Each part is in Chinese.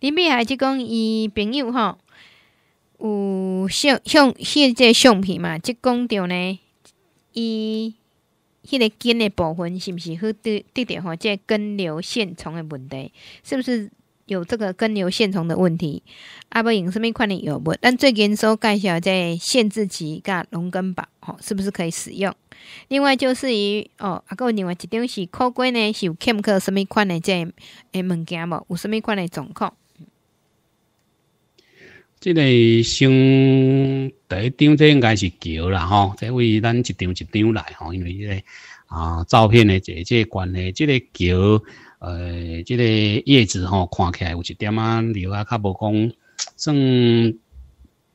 林美海即讲伊朋友吼，有相相即个相片嘛？即讲到呢，伊迄个根的部分是毋是去得得着吼，即根瘤线虫的问题，是毋是有这个根瘤线虫的问题？啊，要用甚物款的药物？咱最近所介绍这限制级甲龙根保吼，是不是可以使用？另外就是伊哦，阿有另外一种是靠过呢，是有欠缺甚物款嘅这诶物件无？有甚物款的状况？即个先第一张，即应该是桥啦吼。即位咱一张一张来吼，因为这个啊照片的这这关系，即个桥呃，即个叶子吼，看起来有一点啊绿啊，较无讲算。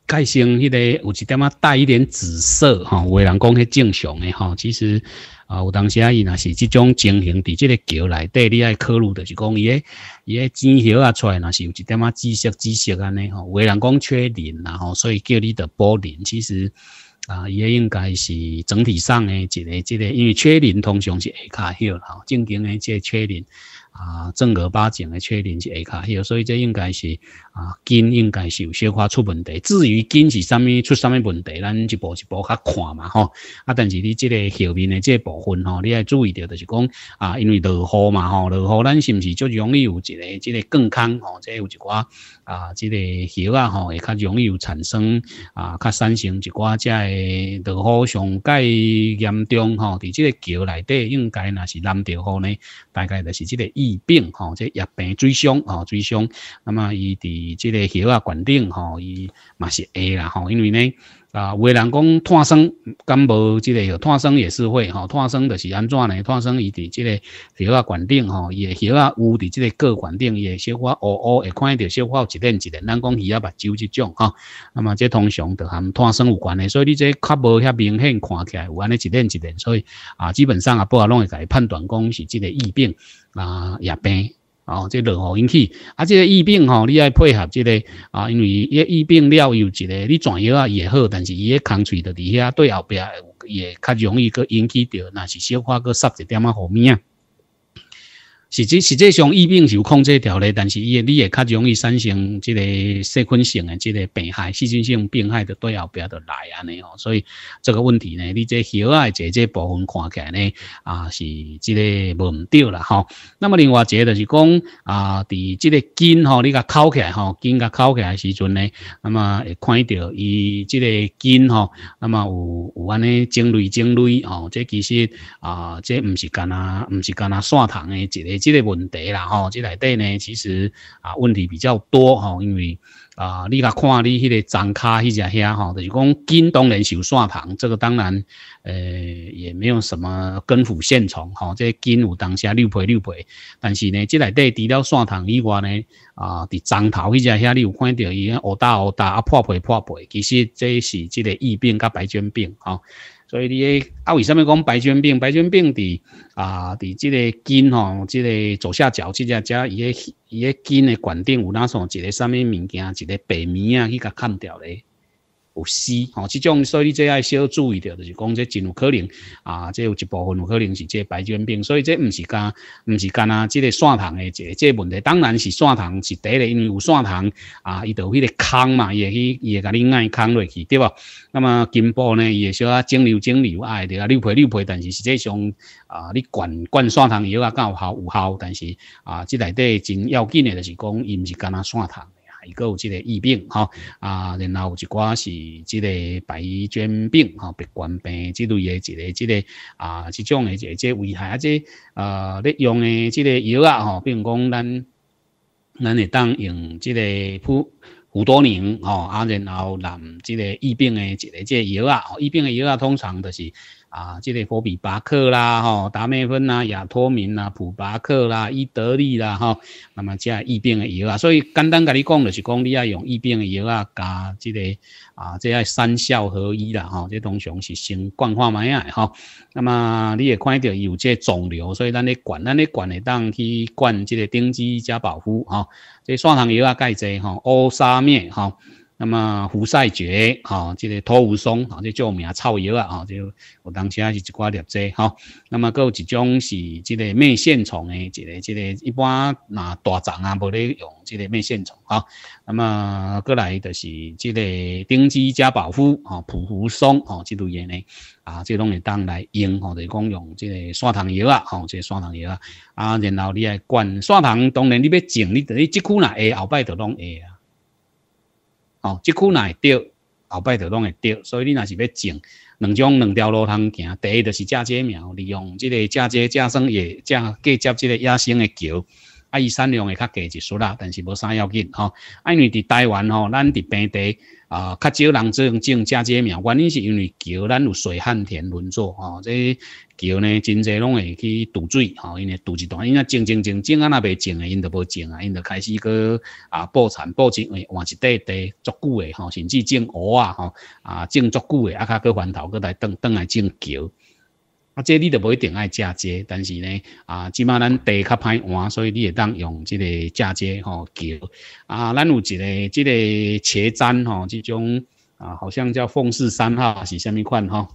钙上迄个有一点啊带一点紫色哈，有人讲迄正常诶哈，其实啊有当时啊伊若是即种情形伫这个桥内底，你爱考虑就是讲伊诶伊诶经叶啊出来若是有一点啊紫色紫色安尼吼，为人讲缺磷然后，所以叫你得补磷，其实啊伊应该是整体上诶一个即个，因为缺磷通常是下骹迄吼，正经诶即缺磷。啊，正儿八经的确认是 A 卡，所以这应该是啊，筋应该是有小可出问题。至于筋是啥咪出啥咪问题，咱一步一步较看嘛吼。啊，但是你这个后面的这个部分吼，你要注意着，就是讲啊，因为落雨嘛吼，落雨咱是不是就容易有一个这个更坑吼？这有一寡啊，这个叶啊吼，会较容易有产生啊，较产生一寡这的落雨上介严重吼。伫这个桥内底，应该那是淋着雨呢，大概就是这个一。疫病，吼，这疫病最凶，吼，最凶。那么，伊伫即个河啊、管顶，吼，伊嘛是会啦，吼，因为呢。啊，话人讲碳酸，敢无即个？碳炭酸也是会吼。炭酸就是安怎呢？碳酸伊伫即个血啊管顶吼，也鱼啊有伫即个血管顶，会小可乌乌会看到小可一点一点。咱讲鱼啊目睭即种吼，那么即通常著含碳酸有关的，所以你即较无遐明显看起来有安尼一点一点，所以啊，基本上啊，不啊，拢会甲伊判断讲是即个疫病啊，疫病。哦，即落雨引起，啊，即个疫病吼，你爱配合即个啊，因为个疫病了有一个，你转药啊也好，但是伊个空喙在伫遐，对后壁也较容易阁引起着，那是小可阁塞一点啊好物啊。实际实际上疫病是有控制条例，但是伊诶你也较容易产生这个细菌性的这个病害，细菌性病害的对后壁就来安尼哦，所以这个问题呢，你这小爱姐这部分看起来呢啊是这个问唔到了吼。那么另外，个就是讲啊，伫这个筋吼，你甲靠起来吼，筋甲靠起来时阵呢，那么会看到伊这个筋吼，那么有有安尼增类增类吼，这其实啊，这唔是干呐，唔是干呐，线糖的一个。即个问题啦，吼，即内底呢，其实啊，问题比较多，吼，因为啊，你来看你迄个桩脚迄只遐，吼，就是讲筋当然有线虫，这个当然呃也没有什么根腐线虫，吼，这筋有当下绿皮绿皮，但是呢，即内底除了线虫以外呢，啊，伫桩头迄只遐，你有看到伊乌大乌大啊破皮破皮，其实这是即个疫病甲白僵病，吼。所以你诶啊，为什麼讲白血病？白血病伫啊，伫即个筋吼，即个左下角即只只，伊诶，伊诶筋诶管顶有哪像一个什物物件，一个白棉啊，去甲砍掉咧。有死哦，即种所以你这爱小注意着，就是讲这真有可能啊，这有一部分有可能是这白血病，所以这不是干，不是干啊，这个散糖的这这问题，当然是散糖是第一，个，因为有散糖啊，伊就迄个空嘛，伊会去，伊会甲你按空落去，对吧？那么根部呢，伊会小啊，引流，引流，哎对啊，流皮，流皮，但是实际上啊，你灌灌散糖药啊，有效，有效，但是啊，这内底真要紧的，就是讲，伊不是干啊，散糖。一个有即个疫病哈啊，然后有一寡是即个白绢病哈、白冠病之类的一个即个啊，即种诶一个即危害啊，即呃你用诶即个药啊，吼，比如讲咱咱会当用即个普普多宁吼啊，然后南即个疫病诶一个即药啊，疫病诶药啊，通常就是。啊，即个泼比巴克啦，吼，达美芬呐，亚托明呐，普巴克啦，伊德利啦，哈，那么加异病的药啊，所以简单跟你讲就是讲你要用异病的药啊，加即个啊，即个三效合一啦，哈，这通常是先灌化脉的哈，那么你也看到有这肿瘤，所以咱咧管，咱咧管会当去灌即个丁基加保护哈，这栓行药啊，改济哈，欧沙灭哈。那么胡赛绝，吼，即个托雾松，吼，即叫名草药啊，吼，即有当时也是一挂劣剂，吼。那么佫有一种是即个咩线虫的，即个即个一般那大肠啊，无咧用即个咩线虫啊。那么过来就是即个丁基加保肤，吼，蒲雾松，吼，即类药呢，啊，即拢会当来用，吼，就是讲用即个砂糖油啊，吼，即砂糖油啊。啊，然后你来灌砂糖，当然你要种，你等于即久呾会，后摆就拢会啊。哦，即块内对，后摆就拢会对，所以你若是要种，两种两条路通行。第一就是嫁接苗，利用即个嫁接嫁生叶，即嫁接即个野生的桥。啊，伊产量会较低一丝啦，但是无啥要紧吼。啊，因为伫台湾吼，咱伫平地啊，较少人种种嫁接苗，原因是因为桥咱有水旱田轮作吼，这桥呢真侪拢会去堵水吼，因为堵一段，因为种种种种啊那袂种诶因着无种啊，因就开始去啊保产保种换一块地足久诶吼，甚至种芋啊吼，啊种足久诶，啊较搁翻头，搁来等等来种桥。啊，即你就唔一定爱嫁接，但是呢，啊，起码咱地较歹换，所以你也当用即个嫁接吼桥。啊，咱有一个即个茄粘吼，即种啊，好像叫凤氏三号是虾米款哈？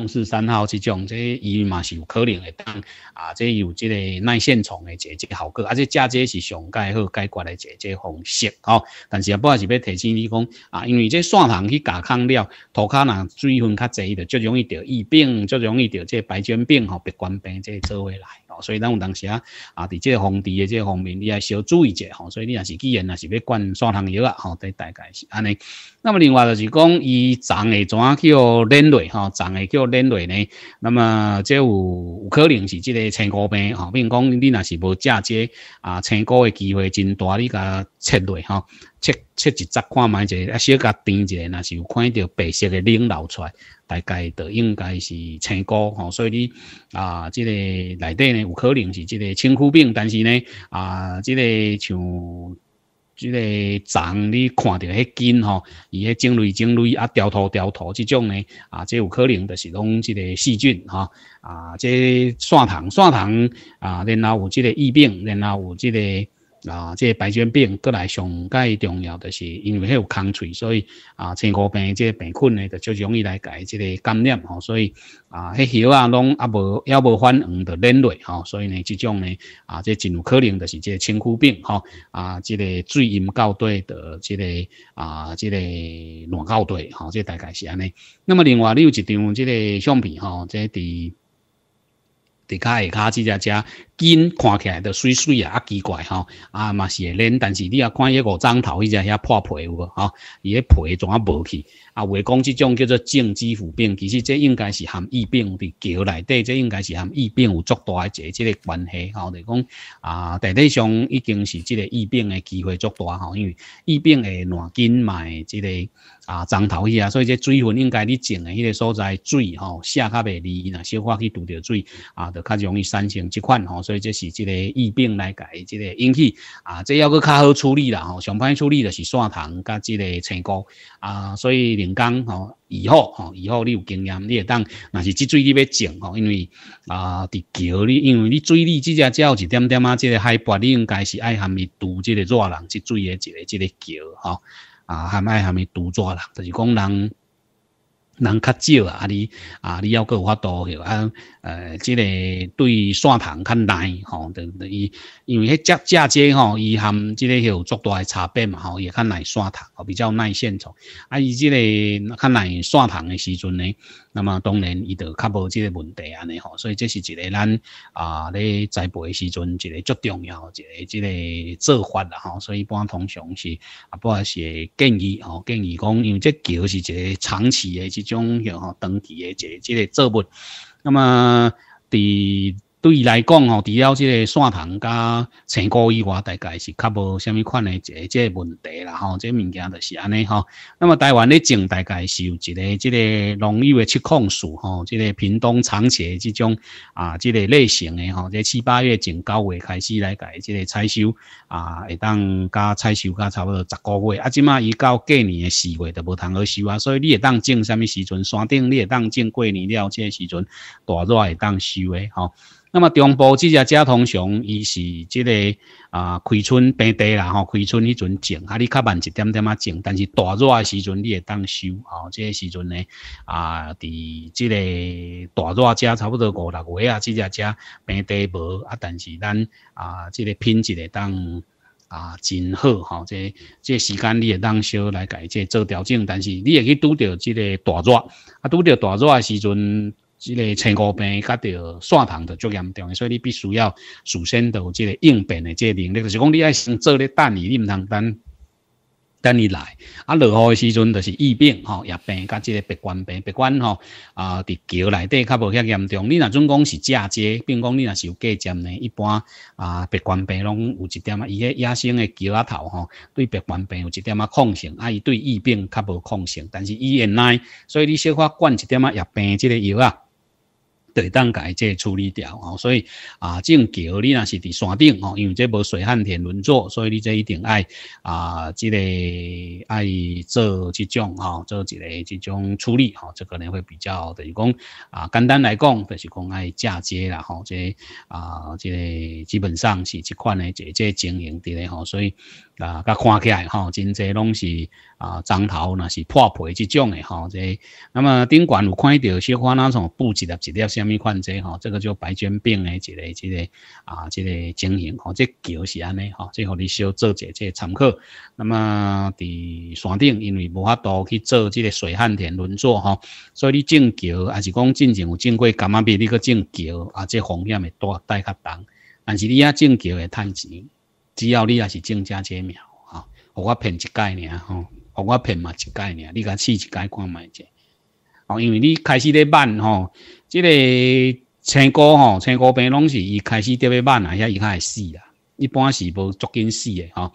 公司三号这种，即伊嘛是有可能会当啊，即有即个耐线虫的解解效果，而且嫁接是上盖好解决的解个方式吼。但是啊，不也是要提醒你讲啊，因为即线虫去咬空了，涂骹那水分较济，就容易得疫病，就容易得即白僵病吼、白冠病即做下来。哦，所以咱有当时啊，啊，伫即个防治的即个方面，你啊小注意者吼。所以你若是既然若是要灌蒜汤药啊，吼，对，大概是安尼。那么另外就是讲，伊长的怎啊叫落去吼？长互叫落去呢？那么即有有可能是即个青菇病吼，比如讲你若是无嫁接啊，青菇的机会真大，你甲切落吼，切切一扎看卖者，啊，小甲掂者，那是有看到白色的脓流出。来，大概都应该是青菇吼，所以你啊，这个内底呢，有可能是这个青枯病，但是呢，啊，这个像这个虫，你看到迄根吼，伊迄种类种类啊，掉头掉头这种呢，啊，这有可能就是用这个细菌哈，啊，这线虫线虫啊，然后有这个疫病，然后有这个。啊，即白血病，过来上介重要，就是因为迄有抗体，所以啊，青枯病即病菌呢，就较容易来解即个感染吼，所以啊，迄些啊，拢啊无，也无反黄的染类吼，所以呢，即种呢，啊，即真有可能就是即青枯病吼，啊，即个水淹较底的，即个啊，即个卵较底吼，即大概是安尼。那么另外，你有一张即个相片吼，在伫。伫卡下卡只只。根看起来都水水啊，啊奇怪吼，啊嘛是会冷，但是你也看迄个长头伊只遐破皮有无吼，伊个皮全无去，啊话讲即种叫做正支腐病，其实这应该是含疫病伫桥内底，这应该是含疫病有足大个即个关系吼，就讲啊，地地上已经是即个疫病诶机会足大吼，因为疫病会两斤嘛，即个啊长头去啊，所以这水分应该你种的迄个所在水吼下较袂利若少发去拄着水啊，就较容易产生即款吼。所以这是即个疫病来改即个引起啊，即要搁较好处理啦吼，上歹处理就是线虫甲即个青菇啊，所以人工吼以后吼以后你有经验，你会当若是即水你要种吼，因为啊伫桥你因为你水里即只鸟一点点啊，即个海拔你应该是爱含伊拄即个热人即水的一个即个桥吼啊，含爱含咪拄软人，就是讲人。人较少啊，啊你啊你要搁有法多吼啊，呃，这个对线虫较耐吼，等伊，因为迄只只只吼，伊含即个有足大诶差别嘛吼，也较耐刷哦、比较耐线虫。啊，伊这个较耐线虫诶时阵呢，那么当然伊就较无即个问题安尼吼，所以这是一个咱啊咧栽培诶时阵一个足重要一个即个做法啦吼，所以一般通常是啊，不管是建议吼，建议讲因为这桥是一个长期诶。种许吼长期诶一即个作物。那么第。对伊来讲吼，除了即个蒜头甲青菇以外，大概是较无虾米款诶一个即个问题啦吼。即个物件就是安尼吼。那么台湾咧种大概是有一个即个农业诶七控树吼，即个屏东长茄即种啊，即个类型诶吼，即七八月种，九月开始来改即个采收啊，会当甲采收加差不多十个月。啊，即满伊到过年诶时月着无通好收啊。所以你会当种虾米时阵，山顶你会当种过年了，即个时阵大热会当收诶吼。那么中部这只遮通常，伊是这个啊开春平地啦吼，开春迄阵种，啊你较慢一点点啊种，但是大热时阵你会当收吼，这个时阵呢啊，伫这个大热遮差不多五六月啊，这只遮平地无啊，但是咱啊这个品质会当啊真好吼，这这时间你会当收来家这做调整，但是你也去拄着这个大热，啊拄着大热的时阵。即个青果病，甲着散塘着足严重，所以你必须要首先着有即个应变的即个能力。就是讲，你爱先做咧等伊，你毋通等等伊来。啊，落雨的时阵，就是疫病吼，疫病甲即个白冠病、白冠吼，啊，伫桥内底较无遐严重。你若准讲是嫁接，并讲你若是有嫁接呢，一般啊，白冠病拢有一点啊。伊迄野生的桥仔头吼，对白冠病有一点啊抗性，啊，伊对疫病较无抗性，但是伊原耐，所以你小可灌一点啊疫病即个药啊。适当改即处理掉哦，所以啊，种桥你若是伫山顶哦，因为即无水旱田轮作，所以你即一定爱啊，即个爱做即种哦，做即个即种处理哦，这可能会比较等于讲啊，简单来讲，就是讲爱嫁接啦吼，即啊，即基本上是即款的这接经营伫咧吼，所以。啊，甲看起来吼，真侪拢是啊，长头那是破皮即种的吼，即。那么顶管有看到小番那种布置了一粒虾米款个吼，这个叫白绢病的一个一个啊，一个情形吼，这桥是安尼吼，这互你小做者这参考。那么伫山顶，因为无法度去做这个水旱田轮作吼，所以你种桥还是讲真正有正过感啊病，你去种桥啊，这风险会大，带较重。但是你啊种桥会趁钱。只要你也是种正这苗哈，互我骗一盖尔吼，互我骗嘛一盖尔，你甲试一盖看卖者。哦，因为你开始咧慢吼，这个青菇吼青菇病拢是伊开始钓咧慢啊，遐伊较会死啦，一般是无足紧死的哈。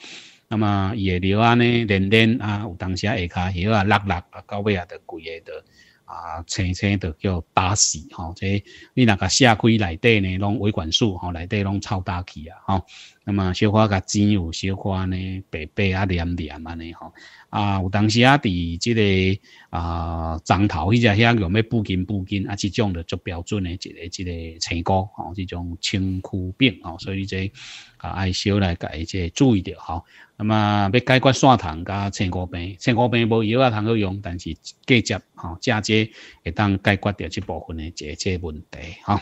那么伊诶料啊呢连连啊，有当下下卡许啊落落啊，到尾啊着规个着啊，青青着叫打死吼。即、这你若甲下区内底呢，拢维管束吼，内底拢超大起啊哈。那么小花甲尖有小花呢，白白啊，黏黏安尼吼。啊，有当时啊，伫即个啊，樟头迄只遐用咩布金布金啊，即种的足标准的一个一个青菇吼，即种青枯病，吼，所以这啊，爱小来解一这注意着吼。那么要解决散虫甲青菇病，青菇病无药啊，通好用，但是嫁接吼，嫁接会当解决掉即部分的这些问题，吼。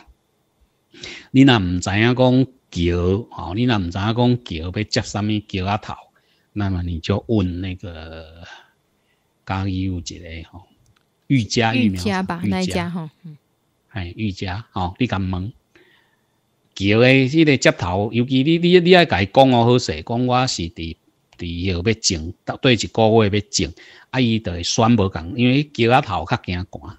你若毋知影讲桥，吼，你若毋知影讲桥要接什么桥啊头，那么你就问那个高一有一个吼，瑜伽瑜伽吧，那家吼，哎，瑜伽，吼，你敢问？桥的迄个接头，尤其你你你爱甲伊讲哦好势，讲我是伫伫要要种，对一个月要种，啊伊就选无共，因为桥啊头较惊寒。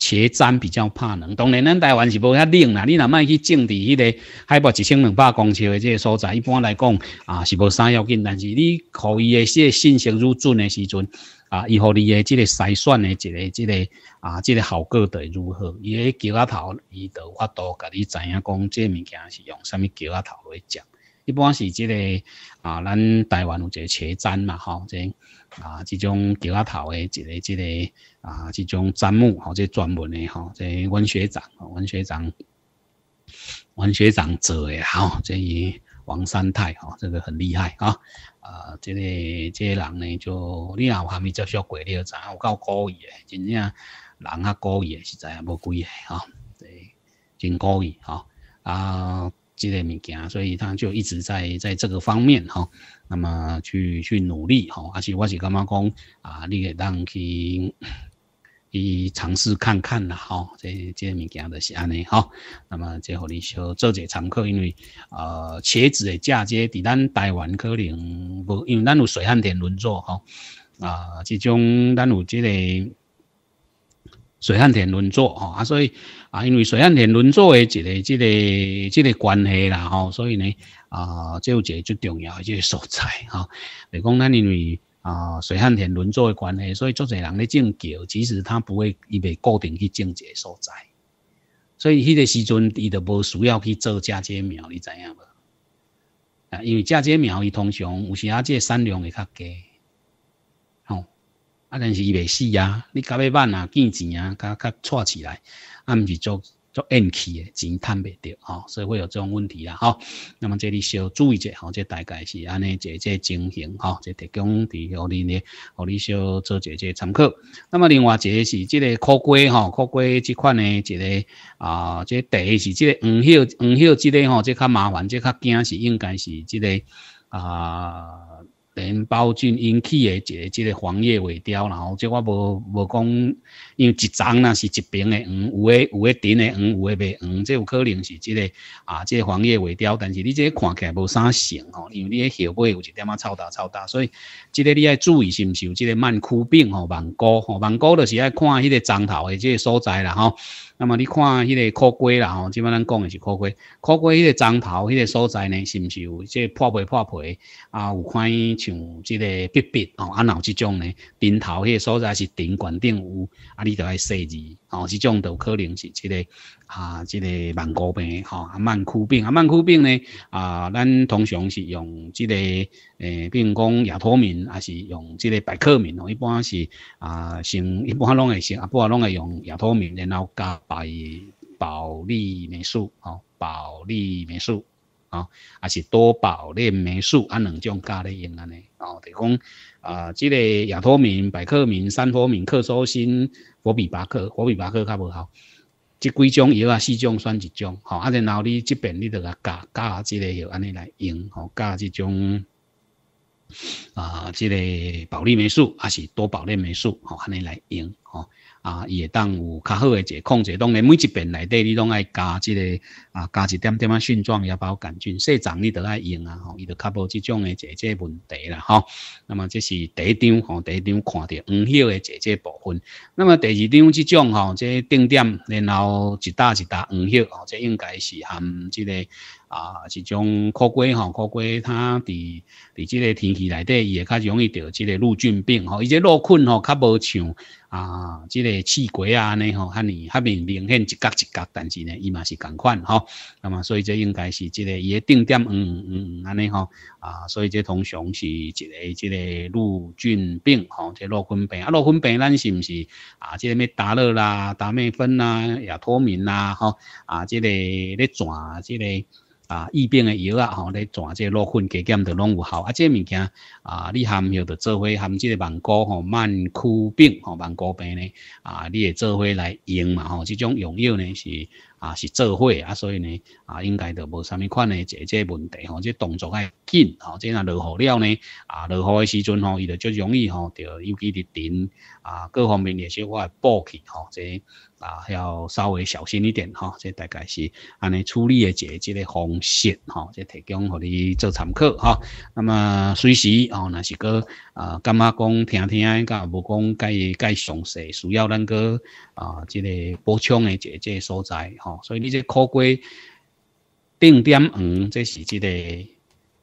茄汁比较怕冷，当然咱台湾是无遐冷啦。你若卖去种伫迄个海拔一千两百公尺的这个所在，一般来讲啊是无啥要紧。但是你可伊的这些信息入准的时阵啊，伊互你诶这个筛选的一个这个啊这个效果会如何？伊诶茄仔头伊都有法度甲你知影讲，这物件是用啥物茄仔头来接？一般是这个啊，咱台湾有一个茄汁嘛，吼，即啊这种茄仔头诶，一个即个。啊，这种栏目吼，这专门的吼，这文学长，文学长，文学长做的吼，这王三太吼，这个很厉害啊。啊，这个这些人呢，就你老有面就接要过，你就知，有够高意的，真正人啊高意的实在啊，无几个吼，对，真高意哈。啊，这个物件，所以他就一直在在这个方面哈，那么去去努力哈。而且我是感觉讲啊，你当去伊尝试看看啦，吼，这这物件就是安尼，吼。那么，即互你做做者参考，因为呃，茄子的嫁接在咱台湾可能无，因为咱有水旱田轮作，吼。啊，即种咱有即个水旱田轮作，吼，啊，所以啊，因为水旱田轮作的一个、这个、这个关系啦，吼，所以呢，啊，一个最重要就个素材，吼。咪讲咱因为。啊，水旱田轮作的关系，所以足侪人咧种桥，其实他不会，伊袂固定去种一个所在，所以迄个时阵，伊就无需要去做嫁接苗，你知影无？啊，因为嫁接苗伊通常有时啊，这产量会较低，吼，啊，但是伊袂死啊，你甲要万啊见钱啊，甲甲串起来，啊，毋是做。做运气诶，钱赚袂到吼，所以会有这种问题啦吼。那么这里要注意一下吼，这大概是安尼，这这情形吼，这提供伫互你咧，互你小做一下这参考。那么另外一个是即个烤龟吼，烤瓜即款呢一个啊，这第一是即个黄喉黄喉即个吼，即较麻烦，即较惊是应该是即个啊。包菌引起诶，即个即个黄叶萎凋然后即我无无讲，因为一丛啊是一片诶黄，有诶有诶顶诶黄，有诶未黄，即有可能是即个啊，即黄叶萎凋，但是你即个看起来无啥像吼，因为你诶叶背有一点仔超大超大，所以即个你要注意是毋是有即个慢枯病吼，芒果吼，芒果就是爱看迄个枝头诶即个所在啦吼。那么你看迄个苦瓜啦吼，即摆咱讲的是苦瓜，苦瓜迄个张头、迄个所在呢，是毋是有即破皮破皮？啊，有看像即个笔笔吼，啊，然后即种呢，顶头迄个所在是顶悬顶有，啊，你著爱细字吼，即种都可能是即个啊，即个慢古病吼，啊，慢枯病啊，慢枯病呢啊，咱通常是用即个。诶，比如讲亚托明，还是用即个百克敏哦，一般是啊，成一般拢会成，一般拢会用亚托明，然后加百保利霉素哦，保利霉素吼，啊是多宝链霉素啊两种加咧用安尼哦，就讲啊，即个亚托明、百克敏、三托敏、克索新、氟比巴克、氟比巴克较无效，即几种药啊，四种选一种哦，啊然后你这边你得来加加即个药安尼来用哦，加即种。啊，这个保利霉素还是多保利霉素吼，安尼来用吼，啊，伊会当有较好的一个控制。当然，每一遍来底你拢爱加这个啊，加一点点啊，菌状也包杆菌、细长，你都爱用啊，吼，伊就较无即种的这这问题啦，吼。那么这是第一张吼，第一张看到黄色的这这部分。那么第二张这种吼，这定点，然后一打一打黄色哦，这应该是含这个。啊，一种蛞蝓吼，蛞蝓它伫伫即个天气内底，伊会较容易得即个路菌病吼。伊这落菌吼较无像啊，这个刺龟啊安尼吼，哈尼哈面明显一角一角，但是呢，伊嘛是共款吼。那么所以这应该是这个伊的定点嗯嗯安尼吼啊，所以这通常是一个即个路菌病吼，这落菌病啊，落菌病咱是毋是啊？即、个咩打乐啦、打灭分啦、亚脱敏啦，哈啊，这个咧抓，即个。啊，疫病的药啊，吼，咧全这落款加减都拢有效啊！这物件啊，你含药着做伙含这个芒果吼慢枯病吼芒果病呢啊，你也做伙来用嘛吼！这种用药呢是啊是做伙啊，所以呢啊，应该都无啥物款的这这问题吼！这动作爱紧吼，这若落雨了呢啊，落雨的时阵吼，伊就较容易吼，着尤其是顶啊，各方面一些话补起吼这。啊，要稍微小心一点哈，这大概是安尼处理的一个即个方式哈，即提供互你做参考哈。那么随时哦，那是个啊，感觉讲听听，佮无讲介介详细，需要咱个啊，即个补充诶一这个所在哈。所以你即考过定点嗯，这是即个。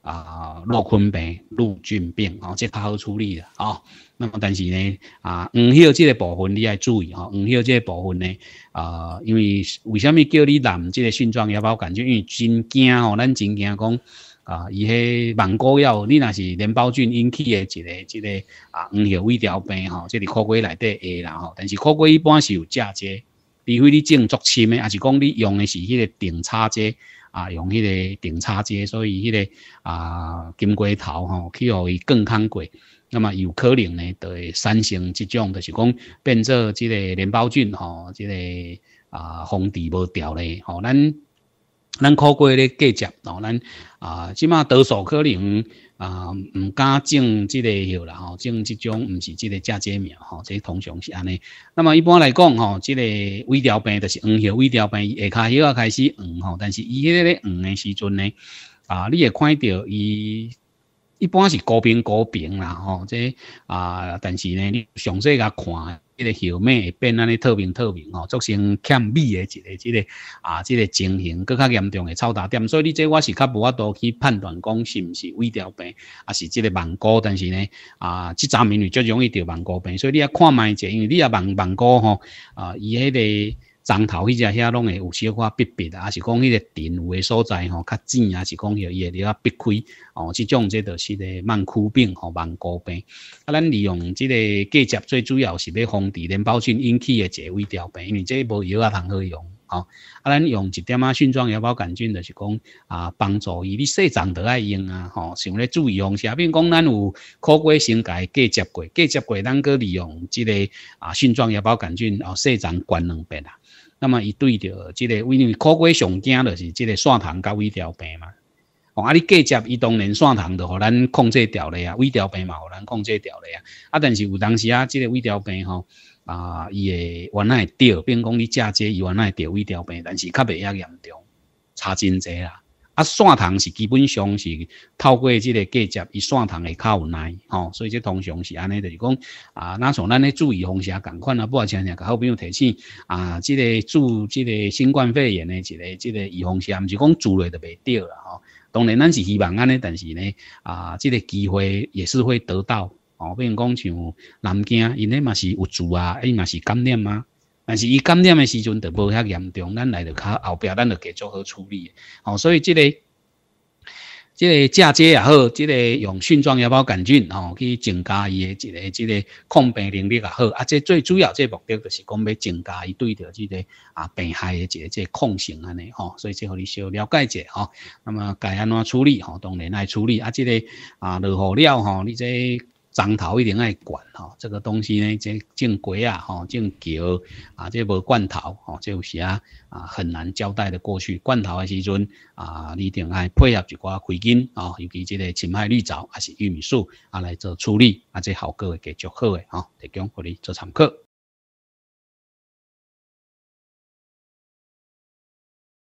啊，落菌病、陆菌病哦，这较好处理的哦。那么，但是呢，啊，黄叶这个部分你要注意哦。黄叶这个部分呢，啊，因为为什么叫你染这个症状也包感觉？因为真惊哦，咱真惊讲啊，伊迄芒果药，你那是镰孢菌引起的一个、一个啊，黄叶微条病吼，这是苦瓜来得下然后，但是苦瓜一般是有嫁接，除非你种作深的，还是讲你用的是迄个定插接。啊，用迄个定差价，所以迄个啊金龟头吼，去互伊更抗过，那么有可能呢，就会产生即种，就是讲变做即个镰孢菌吼，即个啊防治无调咧吼咱。咱可贵咧计接，哦，咱啊，即马多数可能啊，唔敢种即个，嗬啦，吼，种即种唔是即个嫁接苗，吼，这通常是安尼。那么一般来讲，吼，即个微凋病就是黄叶微凋病，下卡叶要开始黄，吼，但是伊迄个黄的时阵呢，啊，你会看到伊一般是高平高平啦，吼，这啊，但是呢，你详细甲看。迄个后面会变安尼透明透明哦，做成欠美的一个、一个啊、这个情形，更较严重的超大点。所以你这我是较无法度去判断讲是毋是微调病，还是这个万谷？但是呢，啊，即扎美女最容易得万谷病，所以你要看卖者，因为你也万万谷吼啊，伊那个。长头迄只遐拢会有小可闭闭，啊，是讲迄个田有诶所在吼较紧啊，是讲个伊会了较闭开哦。即种即就是个慢枯病吼、慢高病。啊，咱利用即个季节最主要是要防治链孢菌引起个节调病，因为即无药啊，通好用吼。啊，咱用一点啊，逊状芽孢杆菌就是讲啊，帮助伊。你细长着爱用啊吼，想咧注意用。下如讲咱有枯瓜生伊季节过，季节过咱个利用即个啊，逊状芽孢杆菌哦，细长管两病啊。那么伊对着即个，因为考过上惊就是即个血糖甲胃调病嘛。哦，啊，你过节伊当然血糖的互咱控制掉了呀，胃调病嘛，咱控制掉了呀。啊，但是有当时啊，即个胃调病吼，啊，伊会原来会调，如讲你食接伊原来会调胃调病，但是较袂遐严重，差真济啦。啊，腺糖是基本上是透过即个隔绝与腺糖较有耐吼，所以即通常是安尼，就是讲啊，哪像咱咧注意方向共款啊，不外常常好朋友提醒啊，即个注即个新冠肺炎的一个即个预防下，毋是讲做咧就袂着啦吼。当然咱是希望安尼，但是呢啊，即个机会也是会得到哦。比如讲像南京，因咧嘛是有住啊，因嘛是感染啊。但是伊感染的时阵，就无遐严重，咱来就较后壁，咱就加做好处理。哦，所以这个，这个嫁接也好，这个用菌状芽孢杆菌哦，去增加伊的一个这个抗病能力也好。啊，这最主要这目的就是讲要增加伊对着这个啊病害的这个抗性安尼。吼，所以这和你要了解一下哦。那么该安怎处理？哦，当然来处理。啊，这个啊落雨了吼你这。樟头一定爱管哈，这个东西呢，即真贵啊，吼，真稠啊，即无罐头吼，有时啊，啊很难交代的过去。罐头的时阵啊，你一定爱配合一寡灰金啊，尤其即个青海绿藻还是玉米树啊来做处理，啊，即效果会较续好诶，吼，提供互你做参考。